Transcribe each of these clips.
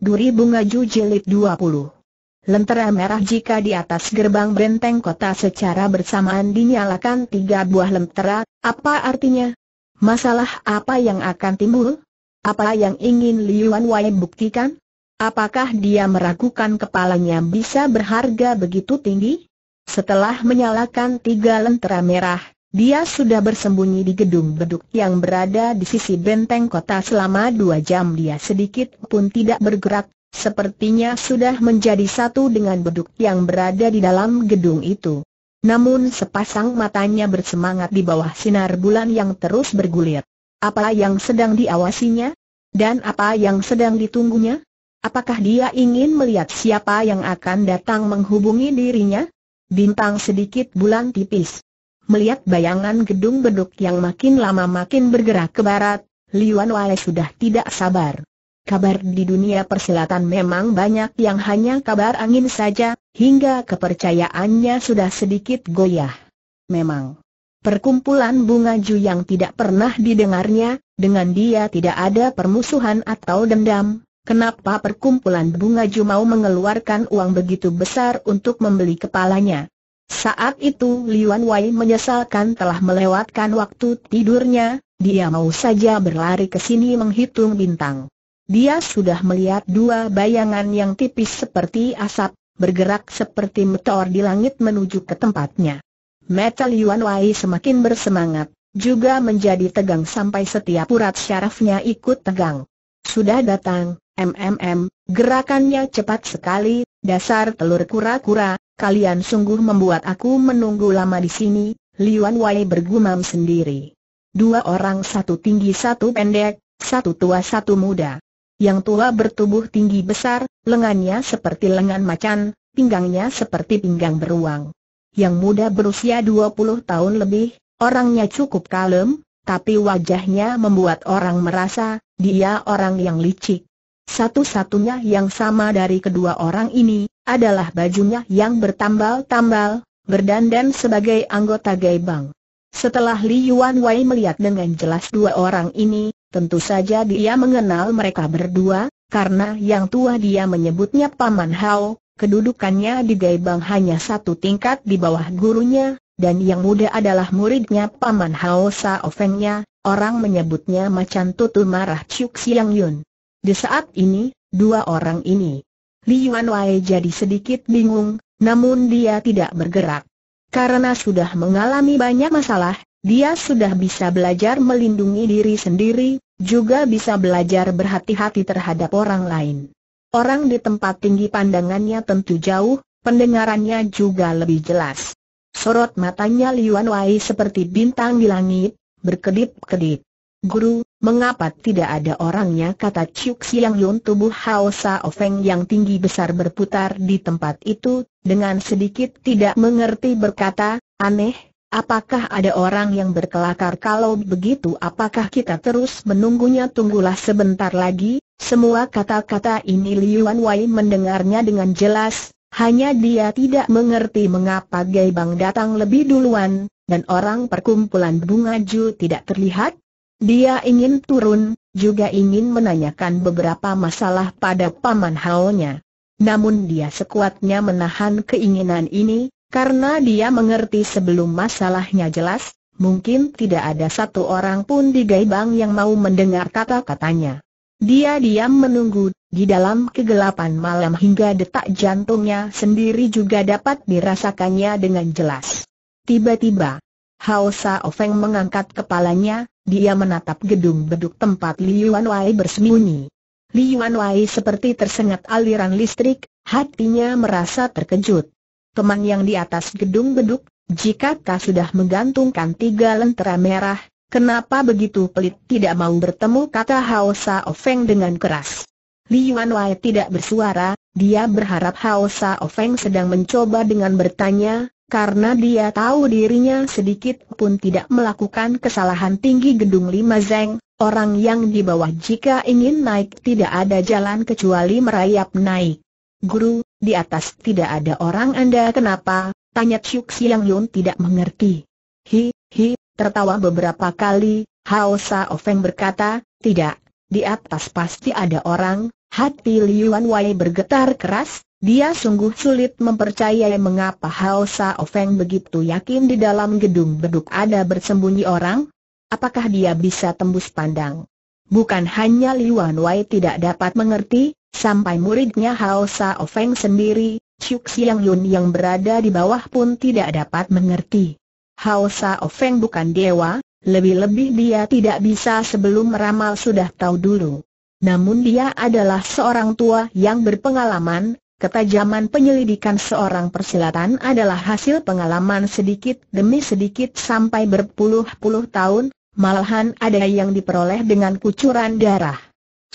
Duri Bunga Ju Jilid 20 Lentera merah jika di atas gerbang benteng kota secara bersamaan dinyalakan tiga buah lentera, apa artinya? Masalah apa yang akan timbul? Apa yang ingin Liuan Wei buktikan? Apakah dia meragukan kepalanya bisa berharga begitu tinggi? Setelah menyalakan tiga lentera merah, dia sudah bersembunyi di gedung beduk yang berada di sisi benteng kota selama dua jam dia sedikit pun tidak bergerak, sepertinya sudah menjadi satu dengan beduk yang berada di dalam gedung itu. Namun sepasang matanya bersemangat di bawah sinar bulan yang terus bergulir. Apa yang sedang diawasinya? Dan apa yang sedang ditunggunya? Apakah dia ingin melihat siapa yang akan datang menghubungi dirinya? Bintang sedikit bulan tipis. Melihat bayangan gedung beduk yang makin lama makin bergerak ke barat, Liuan Wale sudah tidak sabar. Kabar di dunia persilatan memang banyak yang hanya kabar angin saja, hingga kepercayaannya sudah sedikit goyah. Memang. Perkumpulan bunga ju yang tidak pernah didengarnya, dengan dia tidak ada permusuhan atau dendam, kenapa perkumpulan bunga ju mau mengeluarkan uang begitu besar untuk membeli kepalanya? Saat itu Liuan Wei menyesalkan telah melewatkan waktu tidurnya, dia mau saja berlari ke sini menghitung bintang. Dia sudah melihat dua bayangan yang tipis seperti asap, bergerak seperti meteor di langit menuju ke tempatnya. Mata Liuan Wei semakin bersemangat, juga menjadi tegang sampai setiap urat syarafnya ikut tegang. Sudah datang, MMM, gerakannya cepat sekali, dasar telur kura-kura, kalian sungguh membuat aku menunggu lama di sini, Liuan Wei bergumam sendiri. Dua orang satu tinggi satu pendek, satu tua satu muda. Yang tua bertubuh tinggi besar, lengannya seperti lengan macan, pinggangnya seperti pinggang beruang. Yang muda berusia 20 tahun lebih, orangnya cukup kalem, tapi wajahnya membuat orang merasa, dia orang yang licik. Satu-satunya yang sama dari kedua orang ini, adalah bajunya yang bertambal-tambal, berdandan sebagai anggota Gaibang. Setelah Li Yuan Wei melihat dengan jelas dua orang ini, tentu saja dia mengenal mereka berdua, karena yang tua dia menyebutnya Paman Hao, kedudukannya di Gaibang hanya satu tingkat di bawah gurunya, dan yang muda adalah muridnya Paman Hao Sao Fengnya, orang menyebutnya macan tutul marah Chuk Siang Yun. Di saat ini, dua orang ini. Yuan Wei jadi sedikit bingung, namun dia tidak bergerak. Karena sudah mengalami banyak masalah, dia sudah bisa belajar melindungi diri sendiri, juga bisa belajar berhati-hati terhadap orang lain. Orang di tempat tinggi pandangannya tentu jauh, pendengarannya juga lebih jelas. Sorot matanya Yuan Wei seperti bintang di langit, berkedip-kedip. Guru, mengapa tidak ada orangnya kata Chuk Siang Yun tubuh Hao Sao Feng yang tinggi besar berputar di tempat itu, dengan sedikit tidak mengerti berkata, aneh, apakah ada orang yang berkelakar kalau begitu apakah kita terus menunggunya tunggulah sebentar lagi, semua kata-kata ini Liuan Wei mendengarnya dengan jelas, hanya dia tidak mengerti mengapa Gai Bang datang lebih duluan, dan orang perkumpulan bunga Ju tidak terlihat, dia ingin turun, juga ingin menanyakan beberapa masalah pada paman hao Namun dia sekuatnya menahan keinginan ini, karena dia mengerti sebelum masalahnya jelas, mungkin tidak ada satu orang pun di Gaibang yang mau mendengar kata-katanya. Dia diam menunggu, di dalam kegelapan malam hingga detak jantungnya sendiri juga dapat dirasakannya dengan jelas. Tiba-tiba, Hao Sao Feng mengangkat kepalanya, dia menatap gedung beduk tempat Yuan Yuanwei bersembunyi. Yuan Yuanwei seperti tersengat aliran listrik, hatinya merasa terkejut. Teman yang di atas gedung beduk, jika kau sudah menggantungkan tiga lentera merah, kenapa begitu pelit tidak mau bertemu kata Hao Sao Feng dengan keras. Yuan Yuanwei tidak bersuara, dia berharap Hao Sao Feng sedang mencoba dengan bertanya, karena dia tahu dirinya sedikit pun tidak melakukan kesalahan tinggi gedung lima zeng, orang yang di bawah jika ingin naik tidak ada jalan kecuali merayap naik. Guru, di atas tidak ada orang Anda kenapa? Tanya Chuk Siang Yun tidak mengerti. Hi, hi, tertawa beberapa kali, Hao Sa Ofeng berkata, tidak, di atas pasti ada orang, hati Liuan Wei bergetar keras, dia sungguh sulit mempercayai mengapa Hao Sao Feng begitu yakin di dalam gedung beduk ada bersembunyi orang. Apakah dia bisa tembus pandang? Bukan hanya Wan Wei tidak dapat mengerti, sampai muridnya Hao Sao Feng sendiri, Chuk Siang Yun yang berada di bawah pun tidak dapat mengerti. Hao Sao Feng bukan dewa, lebih-lebih dia tidak bisa sebelum meramal sudah tahu dulu. Namun dia adalah seorang tua yang berpengalaman, Ketajaman penyelidikan seorang persilatan adalah hasil pengalaman sedikit demi sedikit sampai berpuluh-puluh tahun, malahan ada yang diperoleh dengan kucuran darah.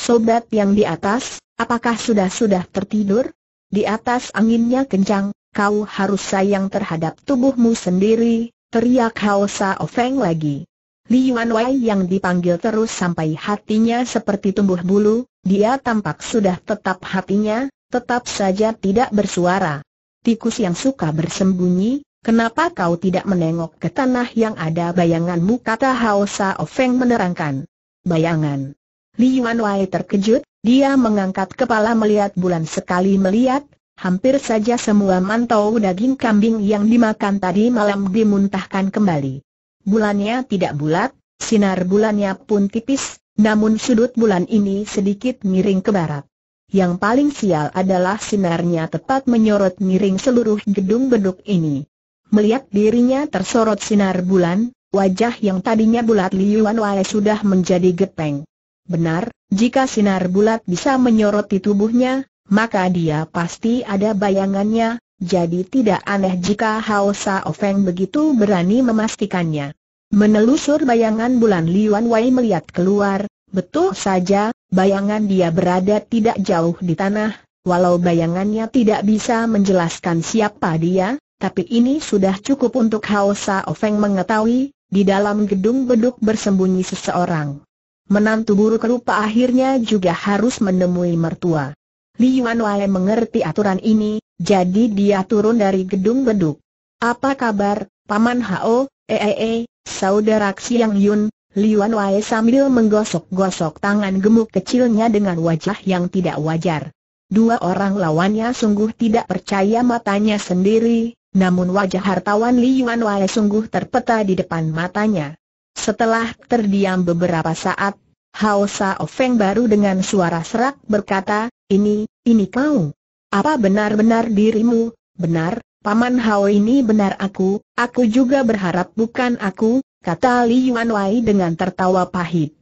Sobat yang di atas, apakah sudah-sudah tertidur? Di atas anginnya kencang, kau harus sayang terhadap tubuhmu sendiri, teriak Hao Sao Feng lagi. Yuan Wei yang dipanggil terus sampai hatinya seperti tumbuh bulu, dia tampak sudah tetap hatinya, tetap saja tidak bersuara. Tikus yang suka bersembunyi, kenapa kau tidak menengok ke tanah yang ada bayanganmu kata Hao Ofeng menerangkan. Bayangan. Li Yuan Wei terkejut, dia mengangkat kepala melihat bulan sekali melihat, hampir saja semua mantau daging kambing yang dimakan tadi malam dimuntahkan kembali. Bulannya tidak bulat, sinar bulannya pun tipis, namun sudut bulan ini sedikit miring ke barat. Yang paling sial adalah sinarnya tepat menyorot miring seluruh gedung beduk ini. Melihat dirinya tersorot sinar bulan, wajah yang tadinya bulat Liuan Wanwei sudah menjadi gepeng. Benar, jika sinar bulat bisa menyoroti tubuhnya, maka dia pasti ada bayangannya, jadi tidak aneh jika Hao Sao Feng begitu berani memastikannya. Menelusur bayangan bulan Liuan Wei melihat keluar, Betul saja, bayangan dia berada tidak jauh di tanah, walau bayangannya tidak bisa menjelaskan siapa dia, tapi ini sudah cukup untuk Hao Sao mengetahui, di dalam gedung beduk bersembunyi seseorang. Menantu buruk rupa akhirnya juga harus menemui mertua. Li Yuan Wai mengerti aturan ini, jadi dia turun dari gedung beduk. Apa kabar, Paman Hao, ee, eh, eh, eh, saudara Xiang Yun, Liuan Wei sambil menggosok-gosok tangan gemuk kecilnya dengan wajah yang tidak wajar. Dua orang lawannya sungguh tidak percaya matanya sendiri, namun wajah hartawan Liuan Wei sungguh terpeta di depan matanya. Setelah terdiam beberapa saat, Hao Sao Feng baru dengan suara serak berkata, ini, ini kau. Apa benar-benar dirimu? Benar, Paman Hao ini benar aku, aku juga berharap bukan aku, kata Li Yuanwei dengan tertawa pahit.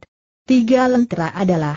Tiga lentera adalah,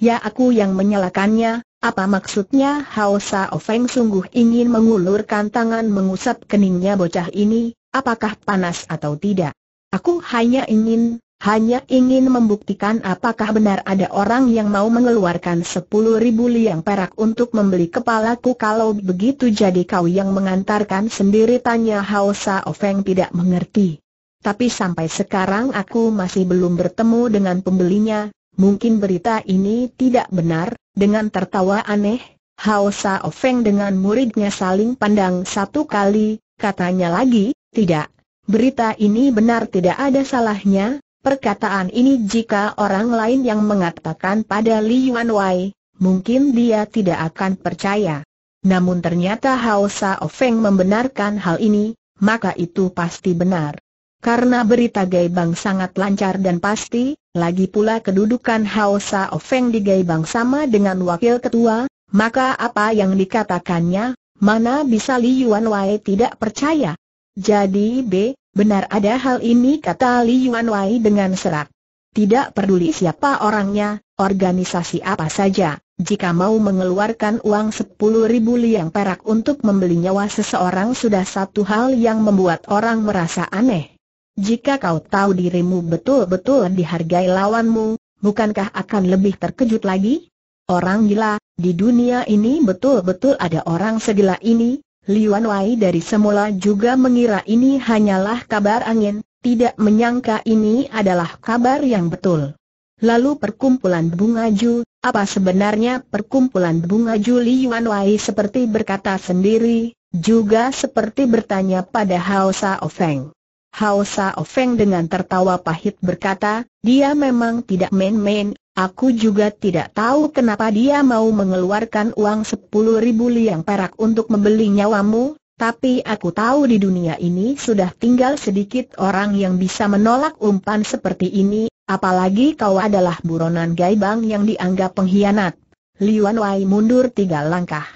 ya aku yang menyalakannya, apa maksudnya Hao O Feng sungguh ingin mengulurkan tangan mengusap keningnya bocah ini, apakah panas atau tidak? Aku hanya ingin, hanya ingin membuktikan apakah benar ada orang yang mau mengeluarkan sepuluh ribu liang perak untuk membeli kepalaku kalau begitu jadi kau yang mengantarkan sendiri tanya Hao O Feng tidak mengerti tapi sampai sekarang aku masih belum bertemu dengan pembelinya, mungkin berita ini tidak benar, dengan tertawa aneh, Hao Sao Feng dengan muridnya saling pandang satu kali, katanya lagi, tidak, berita ini benar tidak ada salahnya, perkataan ini jika orang lain yang mengatakan pada Li Yuan Wai, mungkin dia tidak akan percaya. Namun ternyata Hao Sao Feng membenarkan hal ini, maka itu pasti benar. Karena berita Gaibang sangat lancar dan pasti, lagi pula kedudukan Hao Sao Feng di Gaibang sama dengan wakil ketua, maka apa yang dikatakannya, mana bisa Li Yuan Wei tidak percaya. Jadi B, benar ada hal ini kata Li Yuan Wei dengan serak. Tidak peduli siapa orangnya, organisasi apa saja, jika mau mengeluarkan uang 10 ribu liang perak untuk membeli nyawa seseorang sudah satu hal yang membuat orang merasa aneh. Jika kau tahu dirimu betul-betul dihargai lawanmu, bukankah akan lebih terkejut lagi? Orang gila, di dunia ini betul-betul ada orang segila ini, Liuan Wai dari semula juga mengira ini hanyalah kabar angin, tidak menyangka ini adalah kabar yang betul. Lalu perkumpulan bunga Ju, apa sebenarnya perkumpulan bunga Ju Liuan Wai seperti berkata sendiri, juga seperti bertanya pada Hao Sao Feng. Hao Sao Feng dengan tertawa pahit berkata, dia memang tidak main-main, aku juga tidak tahu kenapa dia mau mengeluarkan uang sepuluh ribu liang perak untuk membeli nyawamu, tapi aku tahu di dunia ini sudah tinggal sedikit orang yang bisa menolak umpan seperti ini, apalagi kau adalah buronan gaibang yang dianggap pengkhianat. Liuan Wai mundur tiga langkah.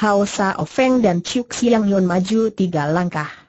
Hao Sao Feng dan Chuk Siang Yun maju tiga langkah.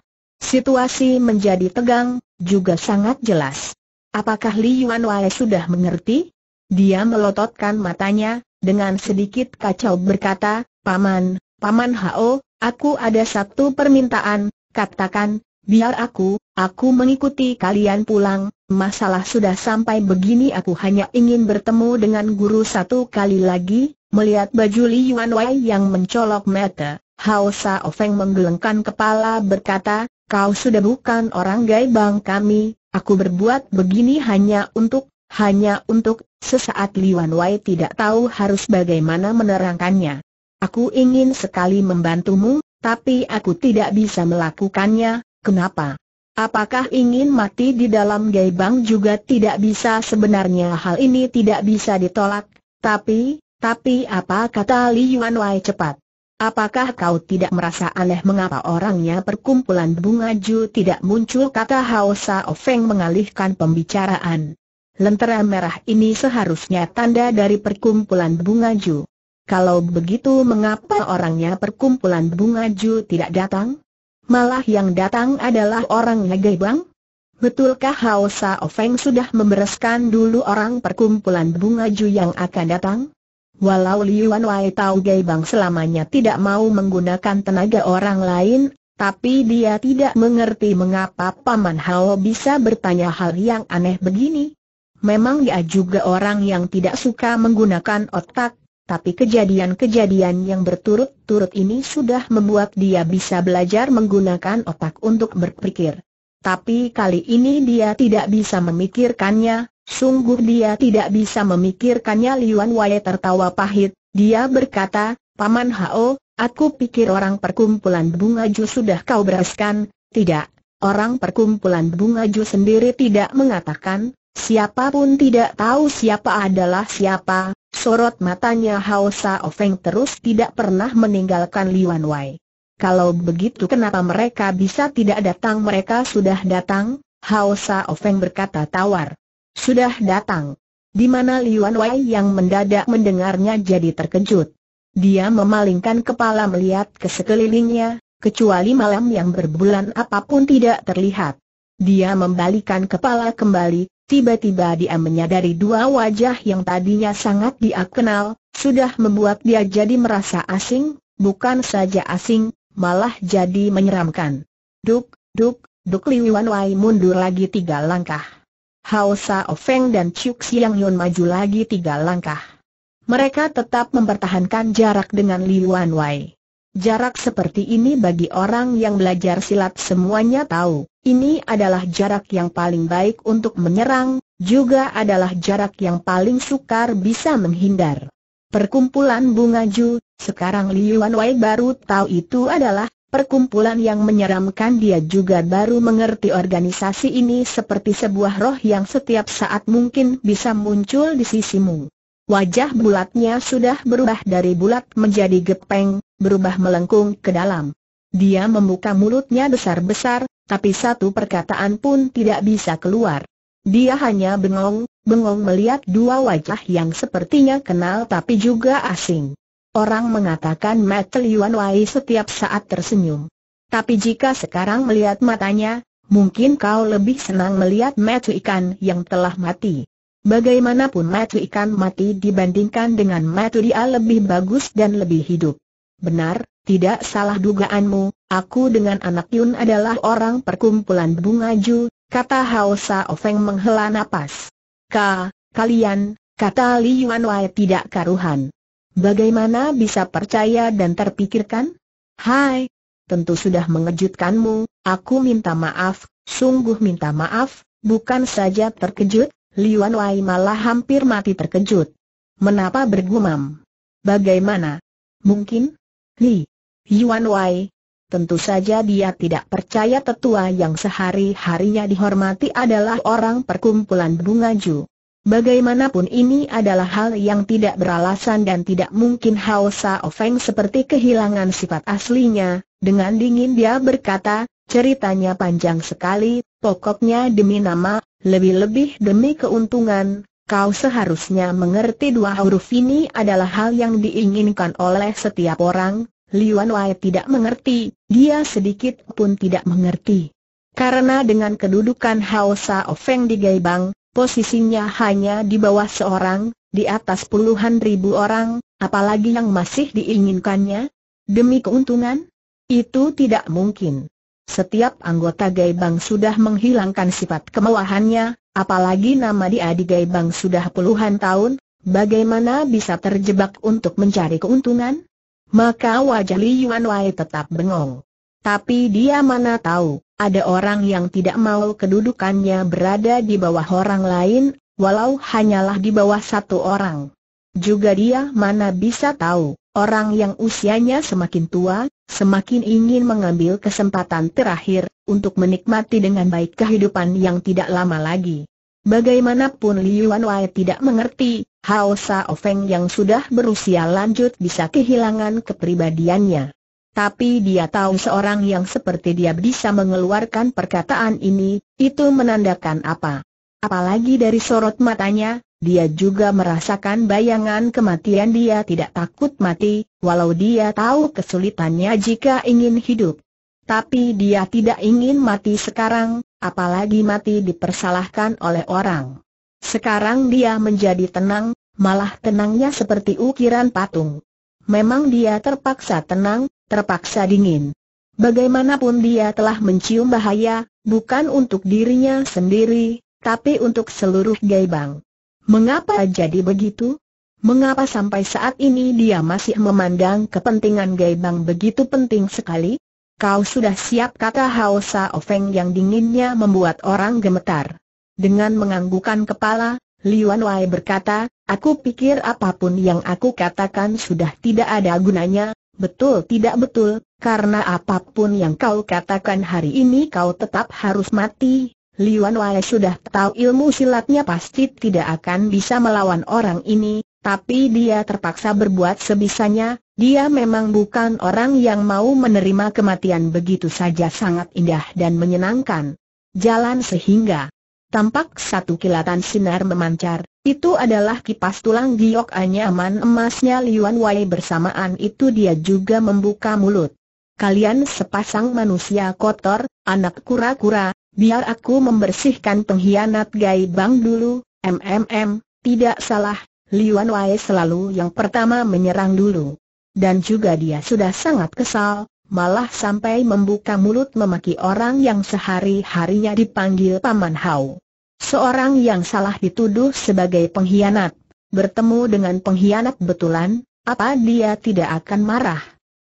Situasi menjadi tegang, juga sangat jelas. Apakah Li Yuan Wei sudah mengerti? Dia melototkan matanya, dengan sedikit kacau berkata, Paman, Paman Hao, aku ada satu permintaan, katakan, biar aku, aku mengikuti kalian pulang, masalah sudah sampai begini aku hanya ingin bertemu dengan guru satu kali lagi, melihat baju Li Yuan Wei yang mencolok mata. Hao Sa Ofeng menggelengkan kepala berkata, kau sudah bukan orang gaibang kami, aku berbuat begini hanya untuk, hanya untuk, sesaat Liwan Wei tidak tahu harus bagaimana menerangkannya. Aku ingin sekali membantumu, tapi aku tidak bisa melakukannya, kenapa? Apakah ingin mati di dalam gaibang juga tidak bisa sebenarnya hal ini tidak bisa ditolak, tapi, tapi apa kata Li Yuan Wai cepat? Apakah kau tidak merasa aneh mengapa orangnya perkumpulan bunga Ju tidak muncul kata Hao Sao Feng mengalihkan pembicaraan. Lentera merah ini seharusnya tanda dari perkumpulan bunga Ju. Kalau begitu mengapa orangnya perkumpulan bunga Ju tidak datang? Malah yang datang adalah orang Ngegai Bang? Betulkah Hao Sao Feng sudah membereskan dulu orang perkumpulan bunga Ju yang akan datang? Walau Liuan Wai Tau Gai Bang selamanya tidak mau menggunakan tenaga orang lain, tapi dia tidak mengerti mengapa Paman Hao bisa bertanya hal yang aneh begini. Memang dia juga orang yang tidak suka menggunakan otak, tapi kejadian-kejadian yang berturut-turut ini sudah membuat dia bisa belajar menggunakan otak untuk berpikir. Tapi kali ini dia tidak bisa memikirkannya, Sungguh dia tidak bisa memikirkannya Liuan Wai tertawa pahit, dia berkata, Paman Hao, aku pikir orang perkumpulan bunga ju sudah kau beraskan, tidak, orang perkumpulan bunga ju sendiri tidak mengatakan, siapapun tidak tahu siapa adalah siapa, sorot matanya Hao O Feng terus tidak pernah meninggalkan Liuan Wai. Kalau begitu kenapa mereka bisa tidak datang mereka sudah datang, Hao O Feng berkata tawar. Sudah datang. Di mana Liuan Wei yang mendadak mendengarnya jadi terkejut. Dia memalingkan kepala melihat ke sekelilingnya, kecuali malam yang berbulan apapun tidak terlihat. Dia membalikan kepala kembali, tiba-tiba dia menyadari dua wajah yang tadinya sangat dia kenal, sudah membuat dia jadi merasa asing, bukan saja asing, malah jadi menyeramkan. Duk, duk, duk Liuan Wei mundur lagi tiga langkah. Hao Ofeng dan Chuk Siang Yun maju lagi tiga langkah. Mereka tetap mempertahankan jarak dengan Wan Wei. Jarak seperti ini bagi orang yang belajar silat semuanya tahu, ini adalah jarak yang paling baik untuk menyerang, juga adalah jarak yang paling sukar bisa menghindar. Perkumpulan Bunga Ju, sekarang Wan Wei baru tahu itu adalah Perkumpulan yang menyeramkan dia juga baru mengerti organisasi ini seperti sebuah roh yang setiap saat mungkin bisa muncul di sisimu. Wajah bulatnya sudah berubah dari bulat menjadi gepeng, berubah melengkung ke dalam. Dia membuka mulutnya besar-besar, tapi satu perkataan pun tidak bisa keluar. Dia hanya bengong, bengong melihat dua wajah yang sepertinya kenal tapi juga asing. Orang mengatakan Mat Liuan Wai setiap saat tersenyum. Tapi jika sekarang melihat matanya, mungkin kau lebih senang melihat Mat Ikan yang telah mati. Bagaimanapun Mat Ikan mati dibandingkan dengan Mat dia lebih bagus dan lebih hidup. Benar, tidak salah dugaanmu, aku dengan anak Yun adalah orang perkumpulan bunga Ju, kata Haosa Sa Ofeng menghela nafas. Ka, kalian, kata Li Yuan Wai tidak karuhan. Bagaimana bisa percaya dan terpikirkan? Hai, tentu sudah mengejutkanmu, aku minta maaf, sungguh minta maaf, bukan saja terkejut, Liuan Wai malah hampir mati terkejut. Menapa bergumam? Bagaimana? Mungkin? Li, Yuan Wai, Tentu saja dia tidak percaya tetua yang sehari-harinya dihormati adalah orang perkumpulan bunga Ju. Bagaimanapun ini adalah hal yang tidak beralasan dan tidak mungkin Hao Sao Feng seperti kehilangan sifat aslinya, dengan dingin dia berkata, ceritanya panjang sekali, pokoknya demi nama, lebih-lebih demi keuntungan, kau seharusnya mengerti dua huruf ini adalah hal yang diinginkan oleh setiap orang, Liuan Wai tidak mengerti, dia sedikit pun tidak mengerti. Karena dengan kedudukan Hao Sao Feng di Gaibang, posisinya hanya di bawah seorang, di atas puluhan ribu orang, apalagi yang masih diinginkannya? Demi keuntungan? Itu tidak mungkin. Setiap anggota Gaibang sudah menghilangkan sifat kemewahannya, apalagi nama dia di Gaibang sudah puluhan tahun, bagaimana bisa terjebak untuk mencari keuntungan? Maka wajah Li Yuan wei tetap bengong. Tapi dia mana tahu, ada orang yang tidak mau kedudukannya berada di bawah orang lain, walau hanyalah di bawah satu orang. Juga dia mana bisa tahu, orang yang usianya semakin tua, semakin ingin mengambil kesempatan terakhir, untuk menikmati dengan baik kehidupan yang tidak lama lagi. Bagaimanapun Liuan Wai tidak mengerti, Hao Sao Feng yang sudah berusia lanjut bisa kehilangan kepribadiannya. Tapi dia tahu seorang yang seperti dia bisa mengeluarkan perkataan ini, itu menandakan apa. Apalagi dari sorot matanya, dia juga merasakan bayangan kematian dia tidak takut mati, walau dia tahu kesulitannya jika ingin hidup. Tapi dia tidak ingin mati sekarang, apalagi mati dipersalahkan oleh orang. Sekarang dia menjadi tenang, malah tenangnya seperti ukiran patung memang dia terpaksa tenang, terpaksa dingin. Bagaimanapun dia telah mencium bahaya, bukan untuk dirinya sendiri, tapi untuk seluruh Gaibang. Mengapa jadi begitu? Mengapa sampai saat ini dia masih memandang kepentingan Gaibang begitu penting sekali? Kau sudah siap kata Hao Ofeng yang dinginnya membuat orang gemetar. Dengan menganggukan kepala, Liwan Wai berkata, Aku pikir apapun yang aku katakan sudah tidak ada gunanya, betul tidak betul, karena apapun yang kau katakan hari ini kau tetap harus mati. Liuan Wai sudah tahu ilmu silatnya pasti tidak akan bisa melawan orang ini, tapi dia terpaksa berbuat sebisanya, dia memang bukan orang yang mau menerima kematian begitu saja sangat indah dan menyenangkan. Jalan sehingga tampak satu kilatan sinar memancar, itu adalah kipas tulang giok anyaman emasnya Liuan Wei bersamaan itu dia juga membuka mulut. Kalian sepasang manusia kotor, anak kura-kura, biar aku membersihkan pengkhianat Gai Bang dulu, MMM, tidak salah, Liuan Wei selalu yang pertama menyerang dulu. Dan juga dia sudah sangat kesal, malah sampai membuka mulut memaki orang yang sehari-harinya dipanggil Paman Hao. Seorang yang salah dituduh sebagai pengkhianat, bertemu dengan pengkhianat betulan, apa dia tidak akan marah?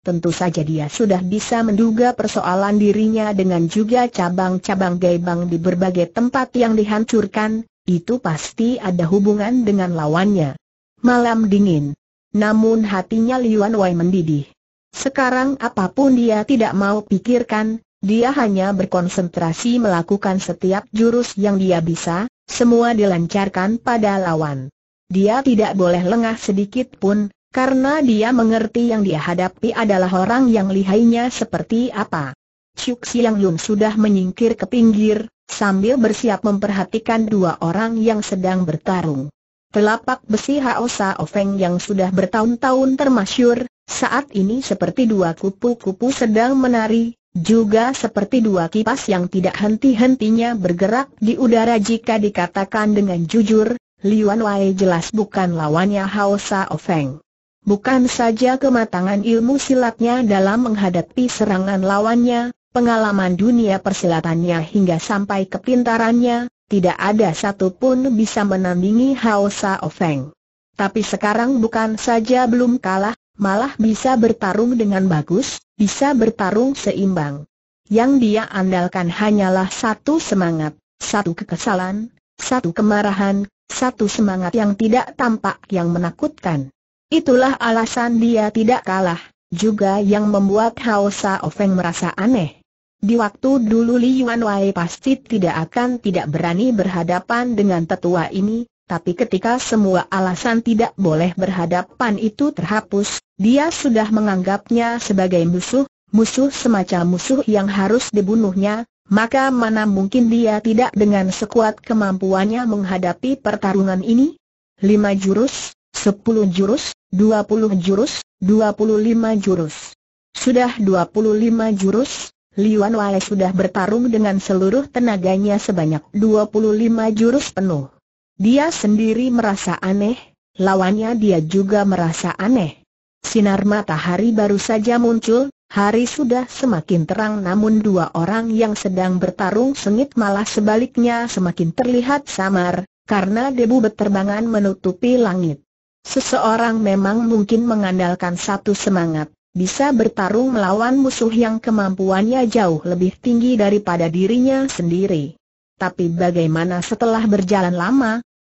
Tentu saja dia sudah bisa menduga persoalan dirinya dengan juga cabang-cabang gaibang di berbagai tempat yang dihancurkan, itu pasti ada hubungan dengan lawannya. Malam dingin. Namun hatinya Liuan Wei mendidih. Sekarang apapun dia tidak mau pikirkan, dia hanya berkonsentrasi melakukan setiap jurus yang dia bisa, semua dilancarkan pada lawan. Dia tidak boleh lengah sedikit pun, karena dia mengerti yang dia hadapi adalah orang yang lihainya seperti apa. Chuk Siang Yun sudah menyingkir ke pinggir, sambil bersiap memperhatikan dua orang yang sedang bertarung. Telapak besi Hao Sa Ofeng yang sudah bertahun-tahun termasyur, saat ini seperti dua kupu-kupu sedang menari, juga seperti dua kipas yang tidak henti-hentinya bergerak di udara jika dikatakan dengan jujur, Liuan Wei jelas bukan lawannya Hao Sao Feng. Bukan saja kematangan ilmu silatnya dalam menghadapi serangan lawannya, pengalaman dunia persilatannya hingga sampai kepintarannya, tidak ada satupun bisa menandingi Hao Sao Feng. Tapi sekarang bukan saja belum kalah, malah bisa bertarung dengan bagus, bisa bertarung seimbang. Yang dia andalkan hanyalah satu semangat, satu kekesalan, satu kemarahan, satu semangat yang tidak tampak yang menakutkan. Itulah alasan dia tidak kalah, juga yang membuat Hao Sa Ofeng merasa aneh. Di waktu dulu Li Yuan Wei pasti tidak akan tidak berani berhadapan dengan tetua ini, tapi ketika semua alasan tidak boleh berhadapan itu terhapus, dia sudah menganggapnya sebagai musuh, musuh semacam musuh yang harus dibunuhnya, maka mana mungkin dia tidak dengan sekuat kemampuannya menghadapi pertarungan ini? Lima jurus, sepuluh jurus, dua puluh jurus, dua puluh lima jurus. Sudah dua puluh lima jurus, Liuan Wale sudah bertarung dengan seluruh tenaganya sebanyak dua puluh lima jurus penuh. Dia sendiri merasa aneh, lawannya dia juga merasa aneh. Sinar matahari baru saja muncul, hari sudah semakin terang namun dua orang yang sedang bertarung sengit malah sebaliknya semakin terlihat samar, karena debu beterbangan menutupi langit. Seseorang memang mungkin mengandalkan satu semangat, bisa bertarung melawan musuh yang kemampuannya jauh lebih tinggi daripada dirinya sendiri. Tapi bagaimana setelah berjalan lama?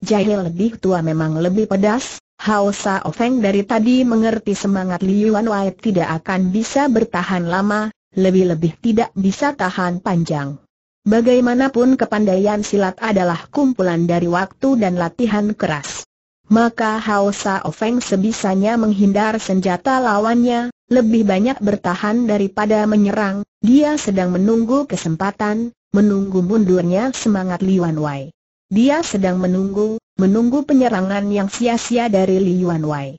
Jahil lebih tua memang lebih pedas, Hao Sao Feng dari tadi mengerti semangat Liu Wai tidak akan bisa bertahan lama, lebih-lebih tidak bisa tahan panjang. Bagaimanapun kepandaian silat adalah kumpulan dari waktu dan latihan keras. Maka Hao Sao Feng sebisanya menghindar senjata lawannya, lebih banyak bertahan daripada menyerang, dia sedang menunggu kesempatan, menunggu mundurnya semangat Liuan Wei. Dia sedang menunggu, menunggu penyerangan yang sia-sia dari Yuan Wei.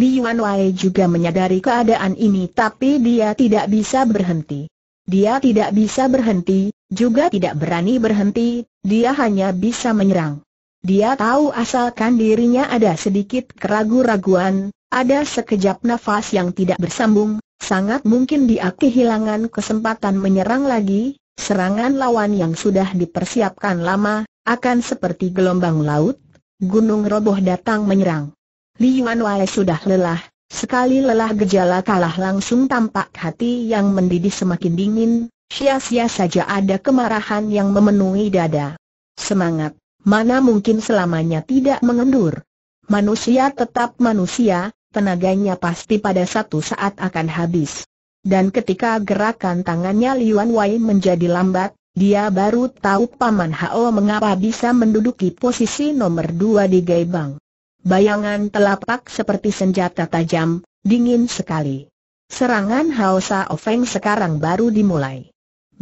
Yuan Wei juga menyadari keadaan ini tapi dia tidak bisa berhenti. Dia tidak bisa berhenti, juga tidak berani berhenti, dia hanya bisa menyerang. Dia tahu asalkan dirinya ada sedikit keraguan-raguan, ada sekejap nafas yang tidak bersambung, sangat mungkin dia kehilangan kesempatan menyerang lagi, Serangan lawan yang sudah dipersiapkan lama, akan seperti gelombang laut, gunung roboh datang menyerang. Yuan Wei sudah lelah, sekali lelah gejala kalah langsung tampak hati yang mendidih semakin dingin, sia-sia saja ada kemarahan yang memenuhi dada. Semangat, mana mungkin selamanya tidak mengendur. Manusia tetap manusia, tenaganya pasti pada satu saat akan habis dan ketika gerakan tangannya Liuan Wei menjadi lambat, dia baru tahu Paman Hao mengapa bisa menduduki posisi nomor dua di Gaibang. Bayangan telapak seperti senjata tajam, dingin sekali. Serangan Hao Sao Feng sekarang baru dimulai.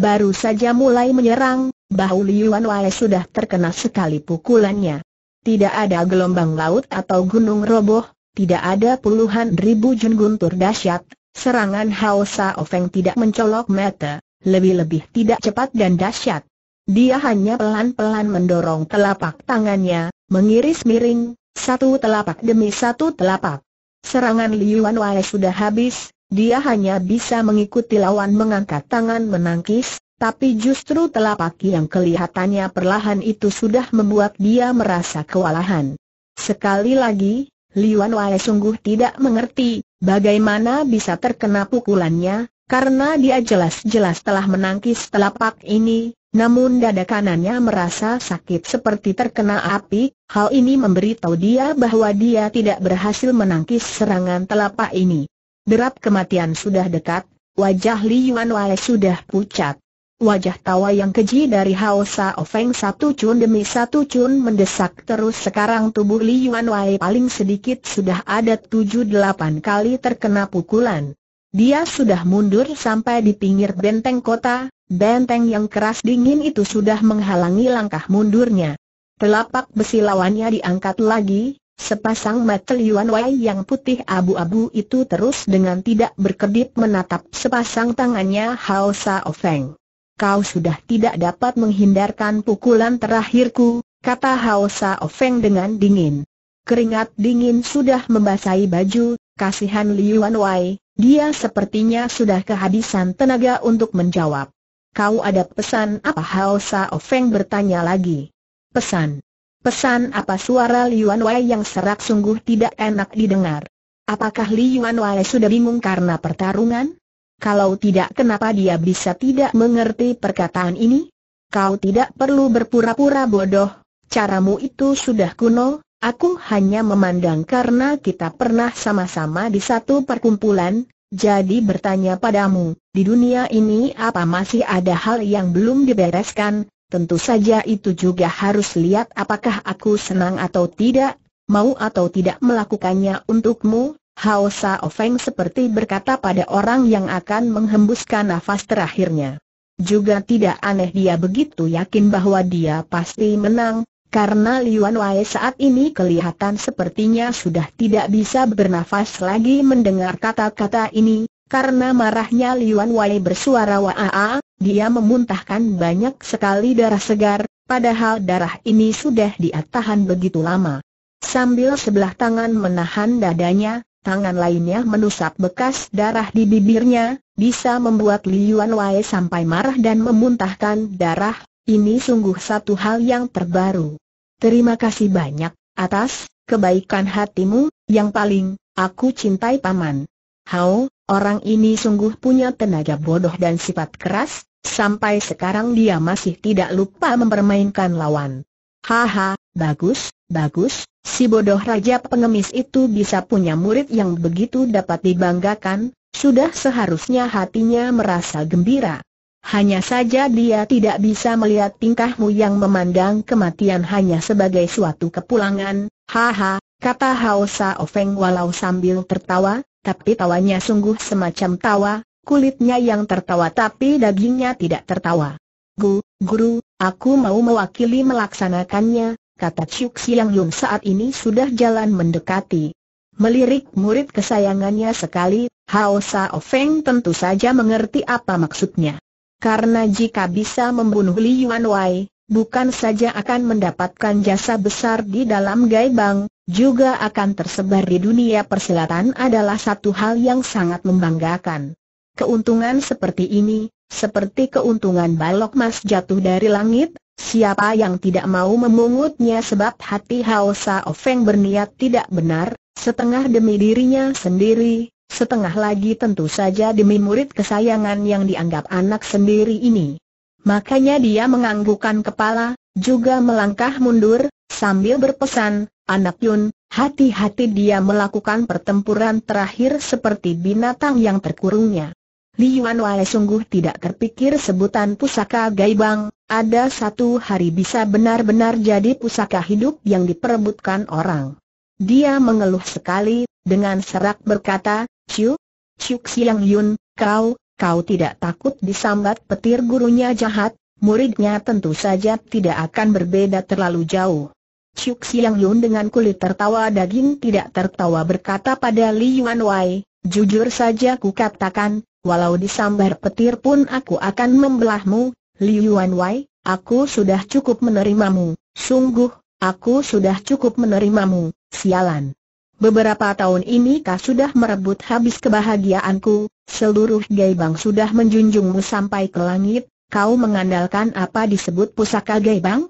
Baru saja mulai menyerang, bahu Liuan Wei sudah terkena sekali pukulannya. Tidak ada gelombang laut atau gunung roboh, tidak ada puluhan ribu jun guntur dahsyat, Serangan Hao Ofeng tidak mencolok mata, lebih-lebih tidak cepat dan dahsyat. Dia hanya pelan-pelan mendorong telapak tangannya, mengiris miring, satu telapak demi satu telapak. Serangan Liuan Wei sudah habis, dia hanya bisa mengikuti lawan mengangkat tangan menangkis, tapi justru telapak yang kelihatannya perlahan itu sudah membuat dia merasa kewalahan. Sekali lagi, Liuan Wai sungguh tidak mengerti, bagaimana bisa terkena pukulannya, karena dia jelas-jelas telah menangkis telapak ini, namun dada kanannya merasa sakit seperti terkena api, hal ini memberi tahu dia bahwa dia tidak berhasil menangkis serangan telapak ini. Derap kematian sudah dekat, wajah Li Yuan sudah pucat. Wajah tawa yang keji dari Hao Sao Feng satu cun demi satu cun mendesak terus sekarang tubuh Li Yuan Wei paling sedikit sudah ada tujuh delapan kali terkena pukulan. Dia sudah mundur sampai di pinggir benteng kota, benteng yang keras dingin itu sudah menghalangi langkah mundurnya. Telapak besi lawannya diangkat lagi, sepasang mata Li Yuan Wei yang putih abu-abu itu terus dengan tidak berkedip menatap sepasang tangannya Hao Sao Feng kau sudah tidak dapat menghindarkan pukulan terakhirku, kata Hao Sao dengan dingin. Keringat dingin sudah membasahi baju, kasihan Liu Wei, dia sepertinya sudah kehabisan tenaga untuk menjawab. Kau ada pesan apa Hao Sao bertanya lagi. Pesan. Pesan apa suara Liu Wei yang serak sungguh tidak enak didengar. Apakah Liu Wei sudah bingung karena pertarungan? Kalau tidak kenapa dia bisa tidak mengerti perkataan ini? Kau tidak perlu berpura-pura bodoh, caramu itu sudah kuno, aku hanya memandang karena kita pernah sama-sama di satu perkumpulan, jadi bertanya padamu, di dunia ini apa masih ada hal yang belum dibereskan, tentu saja itu juga harus lihat apakah aku senang atau tidak, mau atau tidak melakukannya untukmu, Hao Sa Ofeng seperti berkata pada orang yang akan menghembuskan nafas terakhirnya. Juga tidak aneh dia begitu yakin bahwa dia pasti menang, karena Liuan Wei saat ini kelihatan sepertinya sudah tidak bisa bernafas lagi mendengar kata-kata ini, karena marahnya Liuan Wei bersuara waa, dia memuntahkan banyak sekali darah segar, padahal darah ini sudah dia tahan begitu lama. Sambil sebelah tangan menahan dadanya, tangan lainnya menusap bekas darah di bibirnya, bisa membuat Liuan Wei sampai marah dan memuntahkan darah, ini sungguh satu hal yang terbaru. Terima kasih banyak, atas kebaikan hatimu, yang paling, aku cintai paman. Hao, orang ini sungguh punya tenaga bodoh dan sifat keras, sampai sekarang dia masih tidak lupa mempermainkan lawan. Haha, bagus, bagus, Si bodoh raja pengemis itu bisa punya murid yang begitu dapat dibanggakan, sudah seharusnya hatinya merasa gembira. Hanya saja dia tidak bisa melihat tingkahmu yang memandang kematian hanya sebagai suatu kepulangan, haha, kata Hao Ofeng walau sambil tertawa, tapi tawanya sungguh semacam tawa, kulitnya yang tertawa tapi dagingnya tidak tertawa. Gu, guru, aku mau mewakili melaksanakannya, kata Chuk Siang Yung saat ini sudah jalan mendekati. Melirik murid kesayangannya sekali, Hao Sa Feng tentu saja mengerti apa maksudnya. Karena jika bisa membunuh Li Yuan Wai, bukan saja akan mendapatkan jasa besar di dalam Gaibang, juga akan tersebar di dunia persilatan adalah satu hal yang sangat membanggakan. Keuntungan seperti ini, seperti keuntungan balok mas jatuh dari langit, Siapa yang tidak mau memungutnya sebab hati Hao Sao Feng berniat tidak benar, setengah demi dirinya sendiri, setengah lagi tentu saja demi murid kesayangan yang dianggap anak sendiri ini. Makanya dia menganggukkan kepala, juga melangkah mundur, sambil berpesan, anak Yun, hati-hati dia melakukan pertempuran terakhir seperti binatang yang terkurungnya. Liuan Wai sungguh tidak terpikir sebutan pusaka Gaibang, ada satu hari bisa benar-benar jadi pusaka hidup yang diperebutkan orang. Dia mengeluh sekali, dengan serak berkata, Ciu, Chu Xiang Yun, kau, kau tidak takut disambat petir gurunya jahat, muridnya tentu saja tidak akan berbeda terlalu jauh. Chu Xiang Yun dengan kulit tertawa daging tidak tertawa berkata pada Li Yuan Wai, jujur saja ku katakan, walau disambar petir pun aku akan membelahmu, Liu Wei, aku sudah cukup menerimamu, sungguh, aku sudah cukup menerimamu, sialan. Beberapa tahun ini kau sudah merebut habis kebahagiaanku, seluruh Gaibang sudah menjunjungmu sampai ke langit, kau mengandalkan apa disebut pusaka Gaibang?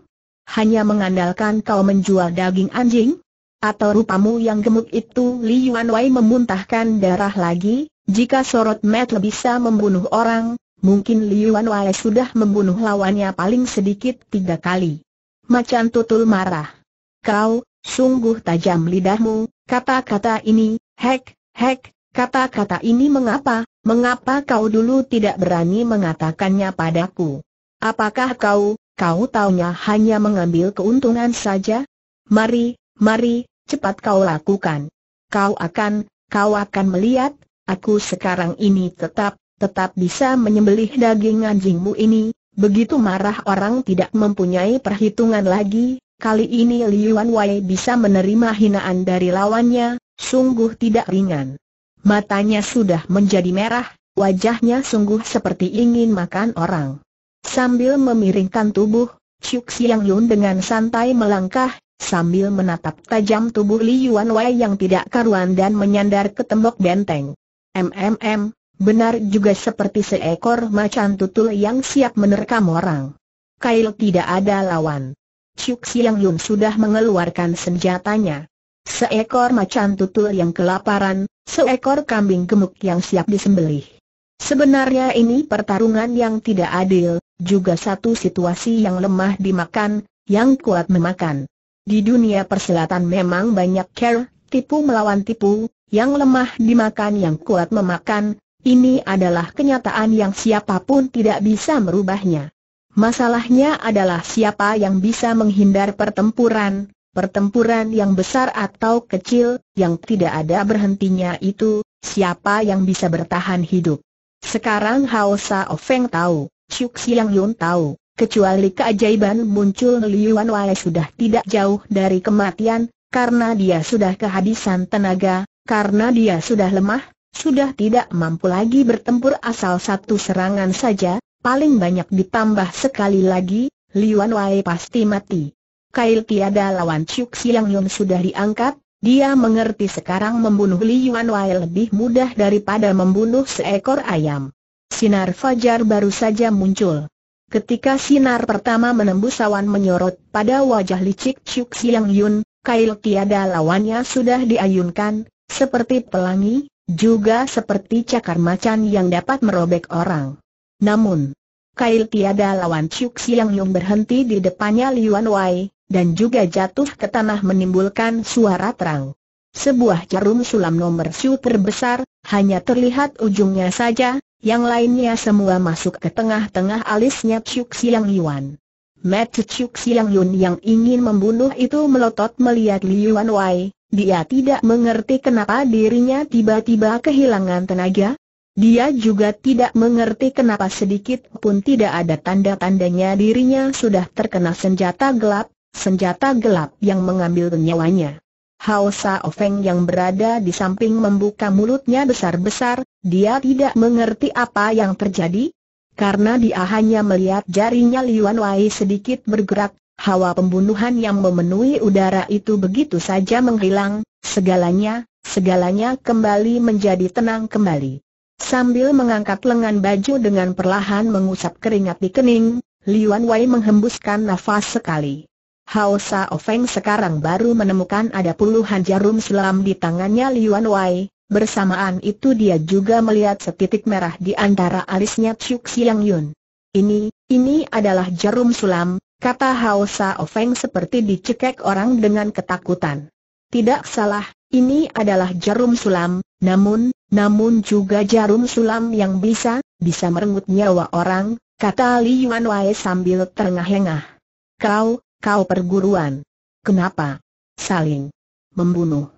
Hanya mengandalkan kau menjual daging anjing? Atau rupamu yang gemuk itu Liu Wei memuntahkan darah lagi, jika sorot met bisa membunuh orang, Mungkin Liuan Wai sudah membunuh lawannya paling sedikit tiga kali. Macan tutul marah. Kau, sungguh tajam lidahmu, kata-kata ini, hek, hek, kata-kata ini mengapa, mengapa kau dulu tidak berani mengatakannya padaku? Apakah kau, kau taunya hanya mengambil keuntungan saja? Mari, mari, cepat kau lakukan. Kau akan, kau akan melihat, aku sekarang ini tetap tetap bisa menyembelih daging anjingmu ini, begitu marah orang tidak mempunyai perhitungan lagi, kali ini Liuan Wei bisa menerima hinaan dari lawannya, sungguh tidak ringan. Matanya sudah menjadi merah, wajahnya sungguh seperti ingin makan orang. Sambil memiringkan tubuh, Chuk Siang Yun dengan santai melangkah, sambil menatap tajam tubuh Li Yuan Wei yang tidak karuan dan menyandar ke tembok benteng. MMM, Benar juga seperti seekor macan tutul yang siap menerkam orang. Kail tidak ada lawan. Chuk Siang Yun sudah mengeluarkan senjatanya. Seekor macan tutul yang kelaparan, seekor kambing gemuk yang siap disembelih. Sebenarnya ini pertarungan yang tidak adil, juga satu situasi yang lemah dimakan, yang kuat memakan. Di dunia perselatan memang banyak care, tipu melawan tipu, yang lemah dimakan yang kuat memakan, ini adalah kenyataan yang siapapun tidak bisa merubahnya. Masalahnya adalah siapa yang bisa menghindar pertempuran, pertempuran yang besar atau kecil, yang tidak ada berhentinya itu, siapa yang bisa bertahan hidup. Sekarang Hao Sa Ofeng tahu, Chuk Siang Yun tahu, kecuali keajaiban muncul Liuan Wai sudah tidak jauh dari kematian, karena dia sudah kehabisan tenaga, karena dia sudah lemah, sudah tidak mampu lagi bertempur asal satu serangan saja, paling banyak ditambah sekali lagi, Liuan Wei pasti mati. Kail tiada lawan Chuk Siang Yun sudah diangkat, dia mengerti sekarang membunuh Liuan Wei lebih mudah daripada membunuh seekor ayam. Sinar fajar baru saja muncul. Ketika sinar pertama menembus awan menyorot pada wajah licik Chuk Siang Yun, kail tiada lawannya sudah diayunkan, seperti pelangi, juga seperti cakar macan yang dapat merobek orang. Namun, kail tiada lawan Chuk Siang Yung berhenti di depannya Liuan Wai, dan juga jatuh ke tanah menimbulkan suara terang. Sebuah jarum sulam nomor siu terbesar, hanya terlihat ujungnya saja, yang lainnya semua masuk ke tengah-tengah alisnya Chuk Siang Yuan. Mat Chuk Siang Yun yang ingin membunuh itu melotot melihat Liuan Wai, dia tidak mengerti kenapa dirinya tiba-tiba kehilangan tenaga. Dia juga tidak mengerti kenapa sedikit pun tidak ada tanda-tandanya dirinya sudah terkena senjata gelap, senjata gelap yang mengambil nyawanya. Hao Sao yang berada di samping membuka mulutnya besar-besar, dia tidak mengerti apa yang terjadi. Karena dia hanya melihat jarinya Liuan Wai sedikit bergerak, Hawa pembunuhan yang memenuhi udara itu begitu saja menghilang, segalanya, segalanya kembali menjadi tenang kembali. Sambil mengangkat lengan baju dengan perlahan mengusap keringat di kening, Liuan Wei menghembuskan nafas sekali. Hao Sa Ofeng sekarang baru menemukan ada puluhan jarum selam di tangannya Liuan Wei. Bersamaan itu dia juga melihat setitik merah di antara alisnya Chuk Siang Yun. Ini, ini adalah jarum sulam, kata Hao Sa Ofeng seperti dicekek orang dengan ketakutan. Tidak salah, ini adalah jarum sulam, namun, namun juga jarum sulam yang bisa, bisa merenggut nyawa orang, kata Li Yuan Wei sambil terengah-engah. Kau, kau perguruan. Kenapa? Saling membunuh